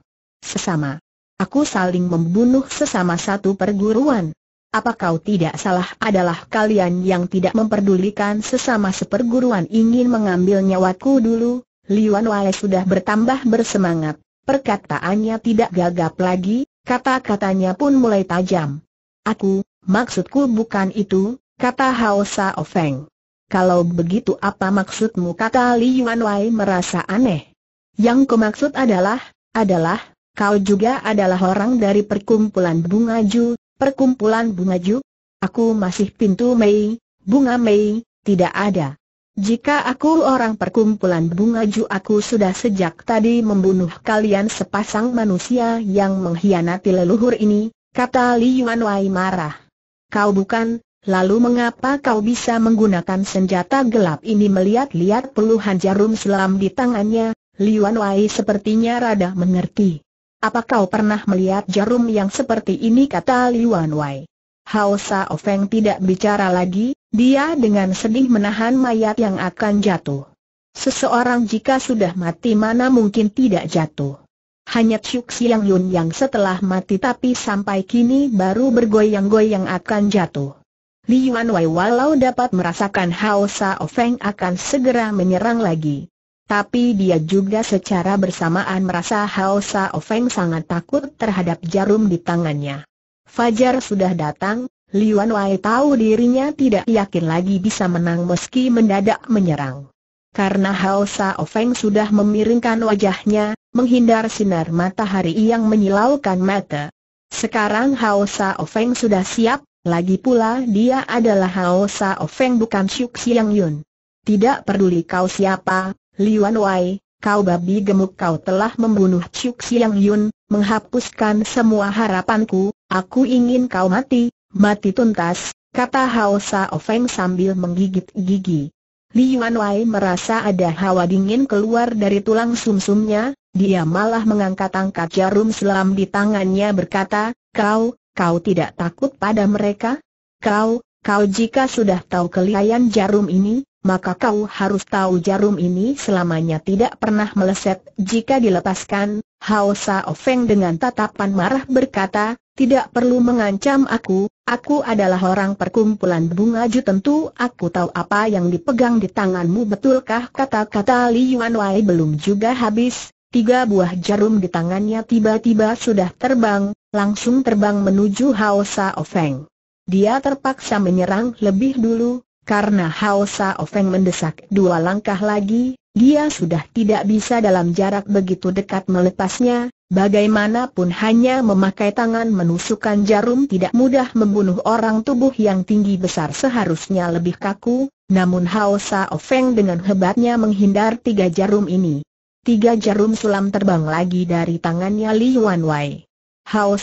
sesama. Aku saling membunuh sesama satu perguruan apa kau tidak salah adalah kalian yang tidak memperdulikan sesama seperguruan ingin mengambil nyawaku dulu, Liuan Wale sudah bertambah bersemangat, perkataannya tidak gagap lagi, kata-katanya pun mulai tajam. Aku, maksudku bukan itu, kata Hao Sao Feng. Kalau begitu apa maksudmu kata Liuan Wai merasa aneh. Yang kumaksud adalah, adalah, kau juga adalah orang dari perkumpulan bunga Ju, Perkumpulan bunga Ju? Aku masih pintu Mei, bunga Mei, tidak ada. Jika aku orang perkumpulan bunga Ju aku sudah sejak tadi membunuh kalian sepasang manusia yang mengkhianati leluhur ini, kata Li Yuan Wai marah. Kau bukan, lalu mengapa kau bisa menggunakan senjata gelap ini melihat-lihat puluhan jarum selam di tangannya, Li Yuan Wai sepertinya rada mengerti. Apa kau pernah melihat jarum yang seperti ini kata Li Wanwai? Hao Sao Feng tidak bicara lagi, dia dengan sedih menahan mayat yang akan jatuh. Seseorang jika sudah mati mana mungkin tidak jatuh. Hanya Chuk Siang Yun yang setelah mati tapi sampai kini baru bergoyang-goyang akan jatuh. Li Yuan Wai walau dapat merasakan Hao Sao Feng akan segera menyerang lagi. Tapi dia juga secara bersamaan merasa Hao Sao Feng sangat takut terhadap jarum di tangannya. Fajar sudah datang, Liuan Wai tahu dirinya tidak yakin lagi bisa menang meski mendadak menyerang. Karena Hao Sao Feng sudah memiringkan wajahnya, menghindar sinar matahari yang menyilaukan mata. Sekarang Hao Sao Feng sudah siap, lagi pula dia adalah Hao Sao Feng bukan Xu Siang Yun. Tidak peduli kau siapa, Liuan Wai, kau babi gemuk kau telah membunuh Chuk Siang Yun, menghapuskan semua harapanku, aku ingin kau mati, mati tuntas, kata Hao Sa Feng sambil menggigit gigi. Liuan Wai merasa ada hawa dingin keluar dari tulang sumsumnya, dia malah mengangkat-angkat jarum selam di tangannya berkata, kau, kau tidak takut pada mereka? Kau, kau jika sudah tahu kelihayan jarum ini, maka kau harus tahu jarum ini selamanya tidak pernah meleset. Jika dilepaskan, Hao Sao Feng dengan tatapan marah berkata, tidak perlu mengancam aku, aku adalah orang perkumpulan bunga ju tentu aku tahu apa yang dipegang di tanganmu betulkah kata-kata Li Yuan Wai belum juga habis, tiga buah jarum di tangannya tiba-tiba sudah terbang, langsung terbang menuju Hao Sao Feng. Dia terpaksa menyerang lebih dulu, karena Hao Saofeng mendesak dua langkah lagi, dia sudah tidak bisa dalam jarak begitu dekat melepasnya, bagaimanapun hanya memakai tangan menusukkan jarum tidak mudah membunuh orang tubuh yang tinggi besar seharusnya lebih kaku, namun Hao Saofeng dengan hebatnya menghindar tiga jarum ini. Tiga jarum sulam terbang lagi dari tangannya Li Yuan Wei. Hao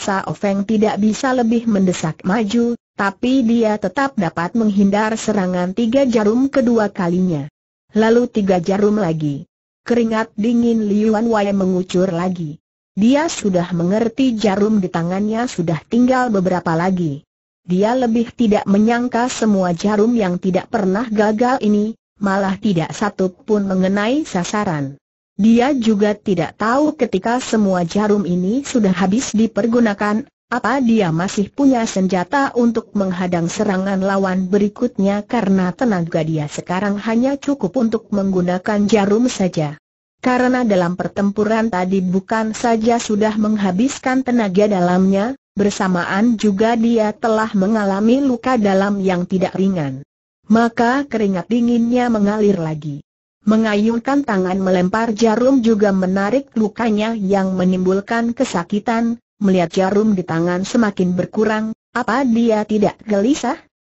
tidak bisa lebih mendesak maju, tapi dia tetap dapat menghindar serangan tiga jarum kedua kalinya. Lalu tiga jarum lagi. Keringat dingin Liuan Wai mengucur lagi. Dia sudah mengerti jarum di tangannya sudah tinggal beberapa lagi. Dia lebih tidak menyangka semua jarum yang tidak pernah gagal ini, malah tidak satu pun mengenai sasaran. Dia juga tidak tahu ketika semua jarum ini sudah habis dipergunakan, apa dia masih punya senjata untuk menghadang serangan lawan berikutnya karena tenaga dia sekarang hanya cukup untuk menggunakan jarum saja. Karena dalam pertempuran tadi bukan saja sudah menghabiskan tenaga dalamnya, bersamaan juga dia telah mengalami luka dalam yang tidak ringan. Maka keringat dinginnya mengalir lagi. Mengayunkan tangan melempar jarum juga menarik lukanya yang menimbulkan kesakitan, melihat jarum di tangan semakin berkurang, apa dia tidak gelisah?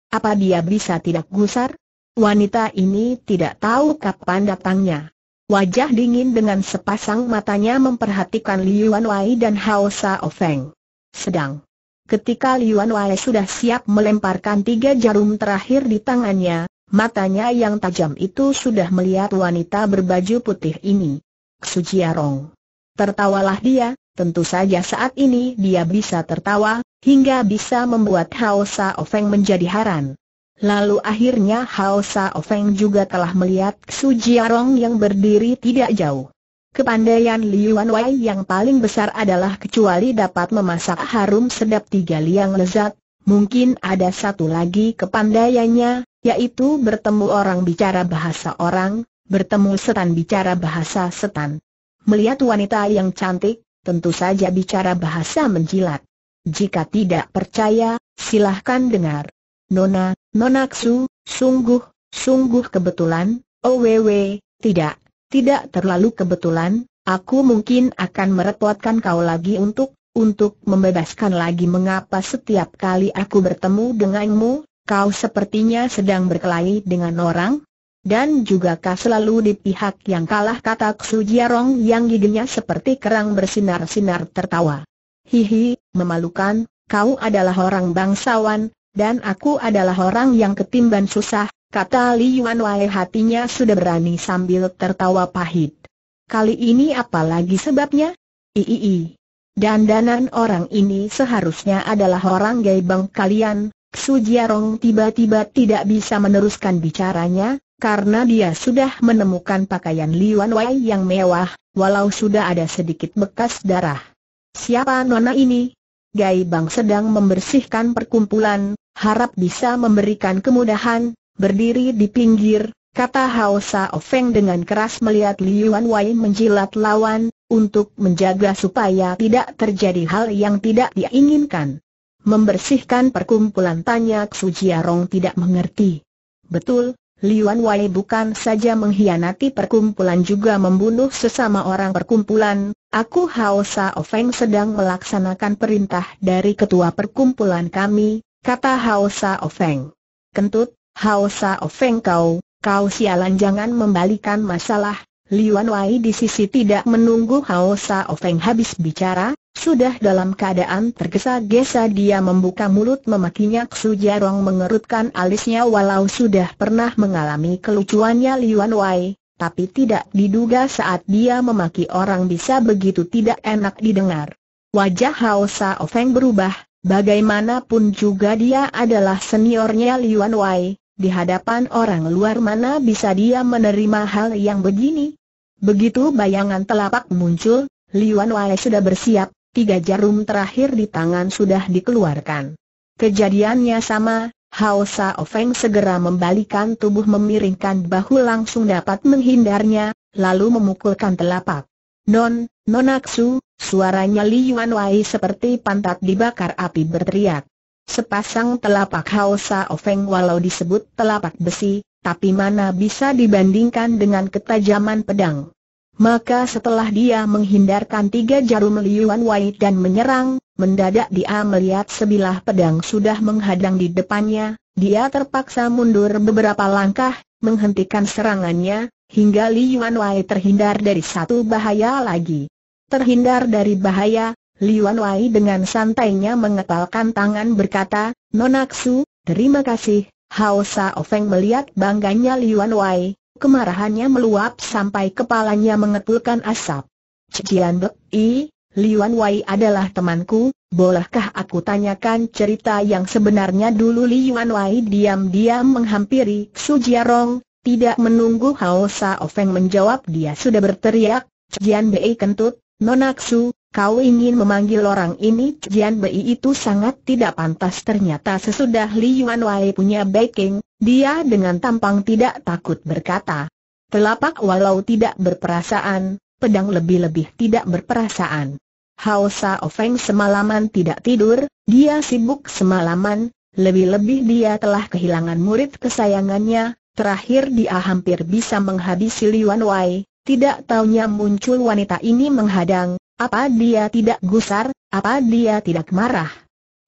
Apa dia bisa tidak gusar? Wanita ini tidak tahu kapan datangnya. Wajah dingin dengan sepasang matanya memperhatikan Liu Wanwei dan Hao Sao Feng. Sedang ketika Liu Wanwei sudah siap melemparkan tiga jarum terakhir di tangannya, matanya yang tajam itu sudah melihat wanita berbaju putih ini. Sujiarong. Tertawalah dia, Tentu saja saat ini dia bisa tertawa, hingga bisa membuat Hao Sa Ofeng menjadi haran. Lalu akhirnya Hao Sa Ofeng juga telah melihat Su Jiarong yang berdiri tidak jauh. Kepandaian Liuan Wei yang paling besar adalah kecuali dapat memasak harum sedap tiga liang lezat, mungkin ada satu lagi kepandaiannya, yaitu bertemu orang bicara bahasa orang, bertemu setan bicara bahasa setan. Melihat wanita yang cantik, tentu saja bicara bahasa menjilat. Jika tidak percaya, silahkan dengar. Nona, Nonaksu, sungguh, sungguh kebetulan, OWW, tidak, tidak terlalu kebetulan, aku mungkin akan merepotkan kau lagi untuk, untuk membebaskan lagi mengapa setiap kali aku bertemu denganmu, kau sepertinya sedang berkelahi dengan orang, dan juga jugakah selalu di pihak yang kalah kata Jiarong yang giginya seperti kerang bersinar-sinar tertawa. Hihi, memalukan, kau adalah orang bangsawan, dan aku adalah orang yang ketimban susah, kata Li Yuan Wai hatinya sudah berani sambil tertawa pahit. Kali ini apalagi sebabnya? Iii. Dandanan orang ini seharusnya adalah orang gaibang kalian, Jiarong tiba-tiba tidak bisa meneruskan bicaranya, karena dia sudah menemukan pakaian Liwan Wei yang mewah, walau sudah ada sedikit bekas darah. Siapa nona ini? Gai Bang sedang membersihkan perkumpulan, harap bisa memberikan kemudahan, berdiri di pinggir, kata Hao Sao Feng dengan keras melihat Liwan Wei menjilat lawan, untuk menjaga supaya tidak terjadi hal yang tidak diinginkan. Membersihkan perkumpulan tanya Xu Jiarong tidak mengerti. Betul, Liuan Wei bukan saja mengkhianati perkumpulan juga membunuh sesama orang perkumpulan, aku Hao Sa Ofeng sedang melaksanakan perintah dari ketua perkumpulan kami, kata Hao Sa Ofeng. Kentut, Hao Sa Ofeng kau, kau sialan jangan membalikan masalah, Liuan Wei di sisi tidak menunggu Hao Sa Ofeng habis bicara, sudah dalam keadaan tergesa-gesa dia membuka mulut memakinya Ksu Jarong mengerutkan alisnya walau sudah pernah mengalami kelucuannya Liuan Wai, tapi tidak diduga saat dia memaki orang bisa begitu tidak enak didengar. Wajah Hao Sa Ofeng berubah, bagaimanapun juga dia adalah seniornya Liuan Wai, di hadapan orang luar mana bisa dia menerima hal yang begini. Begitu bayangan telapak muncul, Liuan Wai sudah bersiap, tiga jarum terakhir di tangan sudah dikeluarkan. Kejadiannya sama, Hao Sao Feng segera membalikan tubuh memiringkan bahu langsung dapat menghindarnya, lalu memukulkan telapak. Non, nonaksu, suaranya Li Yuan Wai seperti pantat dibakar api berteriak. Sepasang telapak Hao Sao Feng walau disebut telapak besi, tapi mana bisa dibandingkan dengan ketajaman pedang. Maka setelah dia menghindarkan tiga jarum liuan Wai dan menyerang, mendadak dia melihat sebilah pedang sudah menghadang di depannya, dia terpaksa mundur beberapa langkah, menghentikan serangannya, hingga Liuan Wai terhindar dari satu bahaya lagi. Terhindar dari bahaya, Liuan Wai dengan santainya mengepalkan tangan berkata, Nonaksu, terima kasih, Hao Sa Ofeng melihat bangganya Liuan Wai, kemarahannya meluap sampai kepalanya mengepulkan asap. Cijian Bek I, Liuan Wai adalah temanku, bolehkah aku tanyakan cerita yang sebenarnya dulu Liuan Wai diam-diam menghampiri Su Jiarong, tidak menunggu Hao Sa Ofeng menjawab dia sudah berteriak, Bek I kentut, Nonaksu, kau ingin memanggil orang ini Bek I itu sangat tidak pantas ternyata sesudah Liuan Wai punya backing, dia dengan tampang tidak takut berkata. Telapak walau tidak berperasaan, pedang lebih-lebih tidak berperasaan. Hao Sao Feng semalaman tidak tidur, dia sibuk semalaman, lebih-lebih dia telah kehilangan murid kesayangannya, terakhir dia hampir bisa menghabisi Wan Wei, tidak taunya muncul wanita ini menghadang, apa dia tidak gusar, apa dia tidak marah.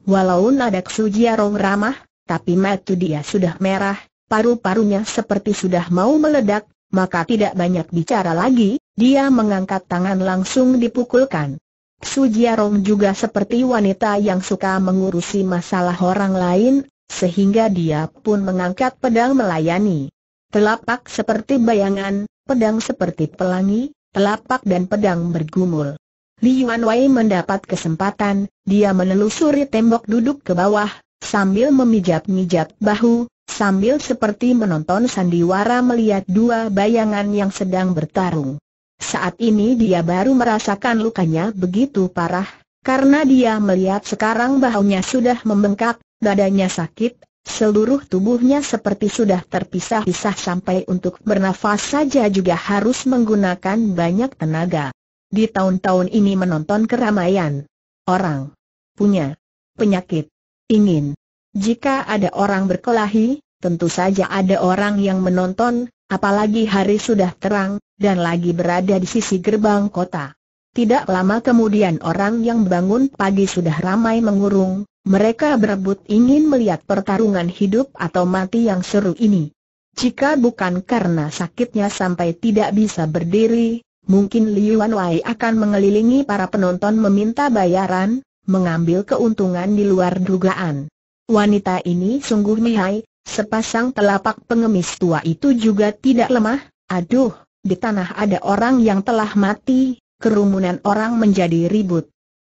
Walau ada Sujiarong ramah, tapi matu dia sudah merah, paru-parunya seperti sudah mau meledak, maka tidak banyak bicara lagi, dia mengangkat tangan langsung dipukulkan. Su Jiarong juga seperti wanita yang suka mengurusi masalah orang lain, sehingga dia pun mengangkat pedang melayani. Telapak seperti bayangan, pedang seperti pelangi, telapak dan pedang bergumul. Li Yuan Wei mendapat kesempatan, dia menelusuri tembok duduk ke bawah, sambil memijat-mijat bahu, sambil seperti menonton sandiwara melihat dua bayangan yang sedang bertarung. Saat ini dia baru merasakan lukanya begitu parah, karena dia melihat sekarang bahunya sudah membengkak, dadanya sakit, Seluruh tubuhnya seperti sudah terpisah-pisah sampai untuk bernafas saja juga harus menggunakan banyak tenaga. Di tahun-tahun ini menonton keramaian orang punya penyakit Ingin. Jika ada orang berkelahi, tentu saja ada orang yang menonton, apalagi hari sudah terang, dan lagi berada di sisi gerbang kota. Tidak lama kemudian orang yang bangun pagi sudah ramai mengurung, mereka berebut ingin melihat pertarungan hidup atau mati yang seru ini. Jika bukan karena sakitnya sampai tidak bisa berdiri, mungkin Liu Wanwei akan mengelilingi para penonton meminta bayaran, mengambil keuntungan di luar dugaan. Wanita ini sungguh mihai, sepasang telapak pengemis tua itu juga tidak lemah, aduh, di tanah ada orang yang telah mati, kerumunan orang menjadi ribut.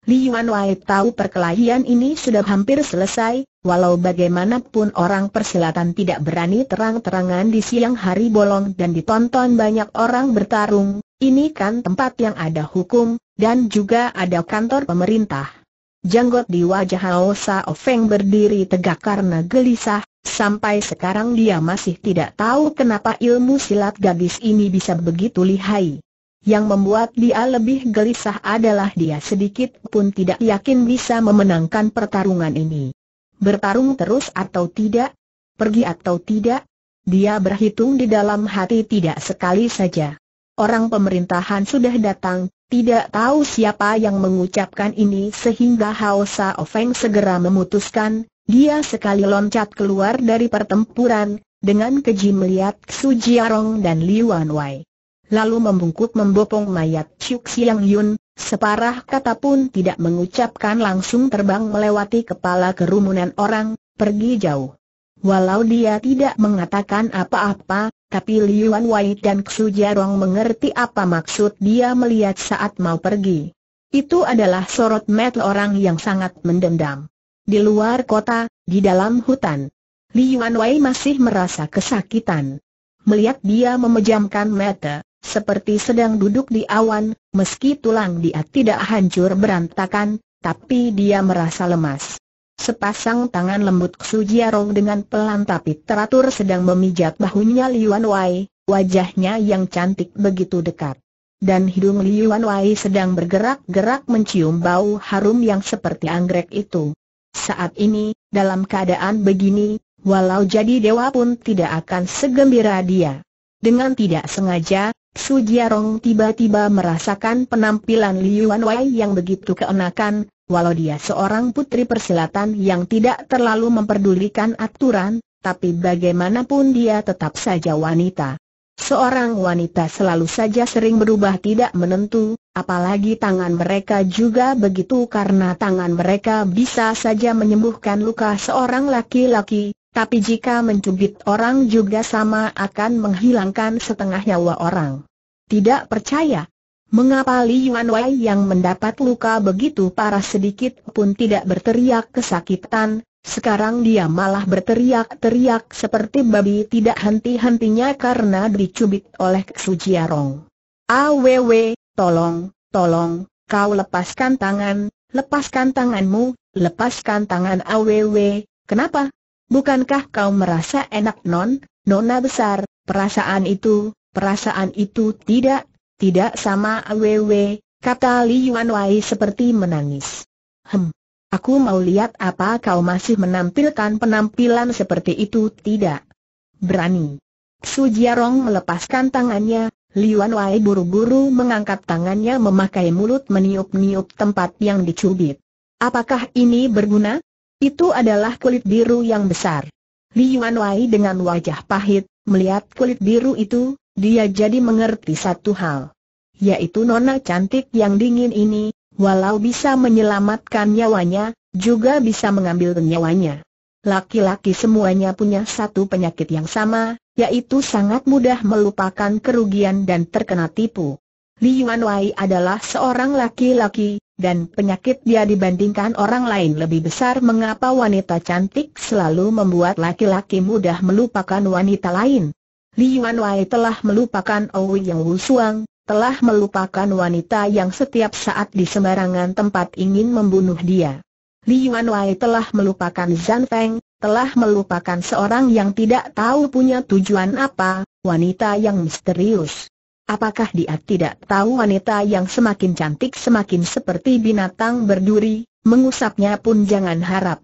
Li Yuan Wai tahu perkelahian ini sudah hampir selesai, walau bagaimanapun orang persilatan tidak berani terang-terangan di siang hari bolong dan ditonton banyak orang bertarung, ini kan tempat yang ada hukum, dan juga ada kantor pemerintah. Janggot di wajah Hao Sao Feng berdiri tegak karena gelisah, sampai sekarang dia masih tidak tahu kenapa ilmu silat gadis ini bisa begitu lihai. Yang membuat dia lebih gelisah adalah dia sedikit pun tidak yakin bisa memenangkan pertarungan ini. Bertarung terus atau tidak? Pergi atau tidak? Dia berhitung di dalam hati tidak sekali saja. Orang pemerintahan sudah datang, tidak tahu siapa yang mengucapkan ini sehingga Hao Ofeng segera memutuskan, dia sekali loncat keluar dari pertempuran, dengan keji melihat Su Jiarong dan Liu Lalu membungkuk membopong mayat Chuk Siang Yun, separah kata pun tidak mengucapkan langsung terbang melewati kepala kerumunan orang, pergi jauh. Walau dia tidak mengatakan apa-apa, tapi Liuan Wai dan Xu Jarong mengerti apa maksud dia melihat saat mau pergi. Itu adalah sorot mata orang yang sangat mendendam. Di luar kota, di dalam hutan, Liuan Wei masih merasa kesakitan. Melihat dia memejamkan mata, seperti sedang duduk di awan, meski tulang dia tidak hancur berantakan, tapi dia merasa lemas. Sepasang tangan lembut Jiarong dengan pelan tapi teratur sedang memijat bahunya Liuan Wai, wajahnya yang cantik begitu dekat. Dan hidung Liuan Wai sedang bergerak-gerak mencium bau harum yang seperti anggrek itu. Saat ini, dalam keadaan begini, walau jadi dewa pun tidak akan segembira dia. Dengan tidak sengaja, Su Jiarong tiba-tiba merasakan penampilan Liu Wei yang begitu keenakan, walau dia seorang putri persilatan yang tidak terlalu memperdulikan aturan, tapi bagaimanapun dia tetap saja wanita. Seorang wanita selalu saja sering berubah tidak menentu, apalagi tangan mereka juga begitu karena tangan mereka bisa saja menyembuhkan luka seorang laki-laki, tapi jika mencubit orang juga sama akan menghilangkan setengah nyawa orang. Tidak percaya. Mengapa Li Yuan Wei yang mendapat luka begitu parah sedikit pun tidak berteriak kesakitan, sekarang dia malah berteriak-teriak seperti babi tidak henti-hentinya karena dicubit oleh Su Jiarong. Aww, tolong, tolong, kau lepaskan tangan, lepaskan tanganmu, lepaskan tangan aww, kenapa? Bukankah kau merasa enak non, nona besar, perasaan itu, perasaan itu tidak, tidak sama awewe, kata Li Yuan Wai seperti menangis. Hem, aku mau lihat apa kau masih menampilkan penampilan seperti itu tidak. Berani. Su Jiarong melepaskan tangannya, Yuan Wai buru-buru mengangkat tangannya memakai mulut meniup-niup tempat yang dicubit. Apakah ini berguna? Itu adalah kulit biru yang besar. Li Yuanwei dengan wajah pahit, melihat kulit biru itu, dia jadi mengerti satu hal. Yaitu nona cantik yang dingin ini, walau bisa menyelamatkan nyawanya, juga bisa mengambil nyawanya. Laki-laki semuanya punya satu penyakit yang sama, yaitu sangat mudah melupakan kerugian dan terkena tipu. Li Yuanwei adalah seorang laki-laki, dan penyakit dia dibandingkan orang lain lebih besar mengapa wanita cantik selalu membuat laki-laki mudah melupakan wanita lain. Li Yuan Wai telah melupakan Owi Yang Wu Suang, telah melupakan wanita yang setiap saat di sembarangan tempat ingin membunuh dia. Li Yuan Wai telah melupakan Zhan Feng, telah melupakan seorang yang tidak tahu punya tujuan apa, wanita yang misterius. Apakah dia tidak tahu wanita yang semakin cantik semakin seperti binatang berduri, mengusapnya pun jangan harap.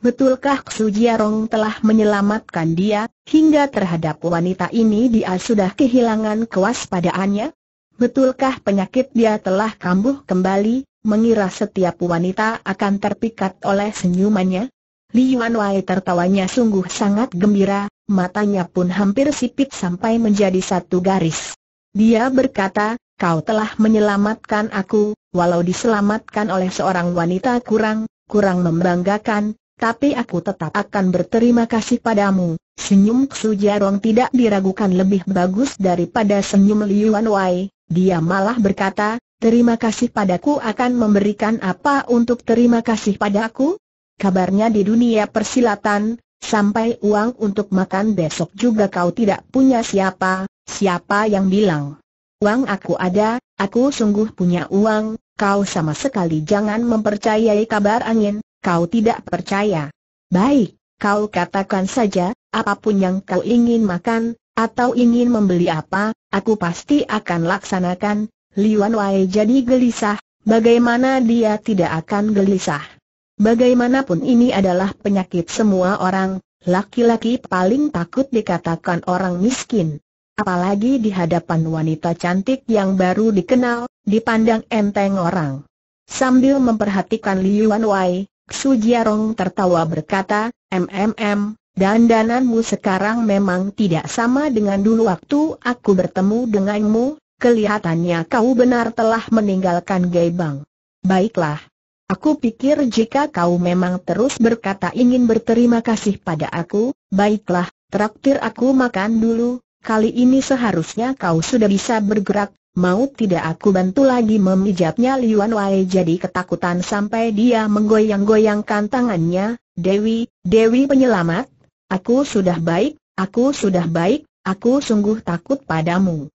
Betulkah Jiarong telah menyelamatkan dia, hingga terhadap wanita ini dia sudah kehilangan kewaspadaannya? Betulkah penyakit dia telah kambuh kembali, mengira setiap wanita akan terpikat oleh senyumannya? Li Yuan Wei tertawanya sungguh sangat gembira, matanya pun hampir sipit sampai menjadi satu garis. Dia berkata, kau telah menyelamatkan aku, walau diselamatkan oleh seorang wanita kurang, kurang membanggakan, tapi aku tetap akan berterima kasih padamu. Senyum Jiarong tidak diragukan lebih bagus daripada senyum Liuan Wei. Dia malah berkata, terima kasih padaku akan memberikan apa untuk terima kasih padaku? Kabarnya di dunia persilatan, Sampai uang untuk makan besok juga kau tidak punya siapa, Siapa yang bilang? Uang aku ada, aku sungguh punya uang, kau sama sekali jangan mempercayai kabar angin, kau tidak percaya. Baik, kau katakan saja, apapun yang kau ingin makan, atau ingin membeli apa, aku pasti akan laksanakan. Liwan Wai jadi gelisah, bagaimana dia tidak akan gelisah? Bagaimanapun ini adalah penyakit semua orang, laki-laki paling takut dikatakan orang miskin. Apalagi di hadapan wanita cantik yang baru dikenal, dipandang enteng orang. Sambil memperhatikan Liu Wanwei, Su Jiarong tertawa berkata, MMM, dandananmu sekarang memang tidak sama dengan dulu waktu aku bertemu denganmu, kelihatannya kau benar telah meninggalkan Gaibang. Baiklah. Aku pikir jika kau memang terus berkata ingin berterima kasih pada aku, baiklah, traktir aku makan dulu, Kali ini seharusnya kau sudah bisa bergerak, mau tidak aku bantu lagi memijatnya Liuan Wei jadi ketakutan sampai dia menggoyang-goyangkan tangannya, Dewi, Dewi penyelamat, aku sudah baik, aku sudah baik, aku sungguh takut padamu.